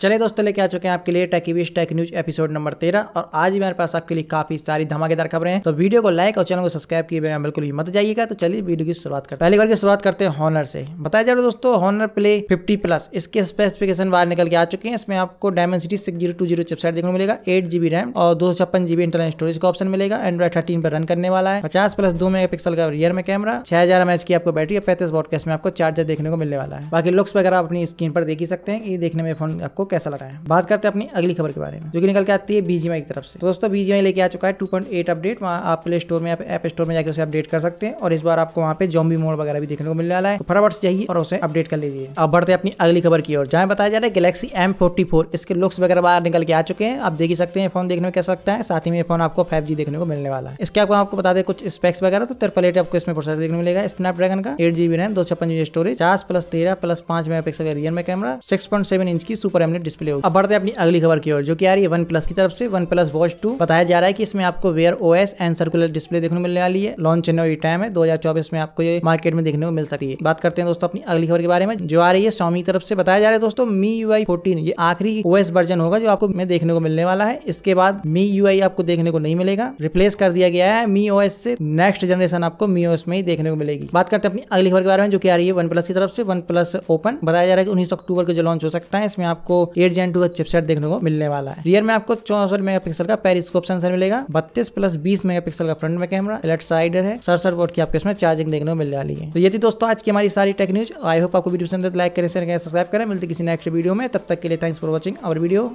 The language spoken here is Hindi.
चलिए दोस्तों लेके आ चुके हैं आपके लिए Techiwish tech news episode number तेरह और आज भी मेरे पास आपके लिए काफी सारी धमाकेदार खबरें हैं तो वीडियो को लाइक और चैनल को सब्सक्राइब किए बिना बिल्कुल भी मत जाइएगा तो चलिए वीडियो की शुरुआत करते हैं पहली बार की शुरुआत करते हैं हॉनर से बताया जा रहा है दोस्तों हॉनर प्ले फिफ्टी प्लस इसके स्पेसिफिकेशन बाहर निकल के आ चुके हैं इसमें आपको Dimensity six zero two zero chipset देखने को मिलेगा एट जीबी रैम और दो छप्पन जीबी इंटरनल स्टोरेज का ऑप्शन मिलेगा एंड्रॉइड थर्टीन पर रन करने वाला है पचास प्लस दो मेगा पिक्सल का रियर में कैमरा छह हजार एम एच की आपको बैटरी और पैंतीस वॉट इसमें आपको चार्जर देखने को मिलने वाला है बाकी लुक्स वगैरह अपनी स्क्रीन पर देख ही सकते हैं ये देखने में फोन आपको कैसा लगा है बात करते हैं अपनी अगली खबर के बारे में जो कि निकल के आती है बीजीएमआई की तरफ से तो दोस्तों बीजीएमआई लेके आ चुका है 2.8 अपडेट वहाँ आप प्ले स्टोर में ऐप स्टोर में जाकर उसे अपडेट कर सकते हैं और इस बार आपको वहाँ पे जॉम्बी मोड वगैरह भी देखने को मिलने वाला है तो फटाफट से जाइए और उसे अपडेट कर लीजिए अब बढ़ते अपनी अगली खबर की ओर जहाँ बताया जा रहा है गैलेक्सी एम इसके लुक्स वगैरह बाहर निकल के आ चुके हैं आप देख ही सकते हैं फोन देखने में कैसा लगता है साथ ही में फोन आपको फाइव देखने को मिलने वाला है इसके आपको आपको बता दें कुछ स्पेक्स वगैरह तो तिरपल एट आपको इसमें प्रोसेस देखने को मिलेगा स्नैपड्रैगन का एट जीबी रैम दो छप्पन जीबी स्टोरेज चार प्लस तेरह प्लस पांच मेगा पिक्सल रियर में camera six point seven inch की सुपर एम इंटरनेट डिस्प्ले होगी अब बढ़ते हैं अपनी अगली खबर की ओर जो कि आ रही है वन प्लस की तरफ से वन प्लस वॉच टू बताया जा रहा है कि इसमें आपको Wear OS and circular display देखने को मिलने वाली है लॉन्च होने वाली टाइम है दो में आपको ये मार्केट में देखने को मिल सकती है बात करते हैं दोस्तों अपनी अगली खबर के बारे में जो आ रही है स्वामी की तरफ से बताया जा रहा है दोस्तों मी यू आई फोर्टीन ये आखिरी ओएस वर्जन होगा जो आपको देखने को मिलने वाला है इसके बाद मी यू आई आपको देखने को नहीं मिलेगा रिप्लेस कर दिया गया है मी ओ एस से नेक्स्ट जनरेशन आपको मी ओ एस में ही देखने को मिलेगी बात करते हैं अपनी अगली खबर के बारे में जो कि आ रही है वन प्लस की तरफ से वन प्लस ओपन बताया जा रहा है कि उन्नीस अक्टूबर को जो लॉन्च हो सकता है इसमें आपको एट जेन टू का चिपसेट देखने को मिलने वाला है रियर में आपको चौसठ मेगा का पेरिस्कोप सेंसर मिलेगा बत्तीस प्लस बीस मेगा का फ्रंट में कैमरा लेफ्ट साइडर है सड़सठ वोट की आपको इसमें चार्जिंग देखने को मिल वाली है तो ये थी दोस्तों आज की हमारी सारी टेक्न्यूज आई होप आपको वीडियो पसंद तो लाइक करें सब्सक्राइब करें मिलते किसी नेक्स्ट वीडियो में तब तक के लिए थैंक्स फॉर वॉचिंग और वीडियो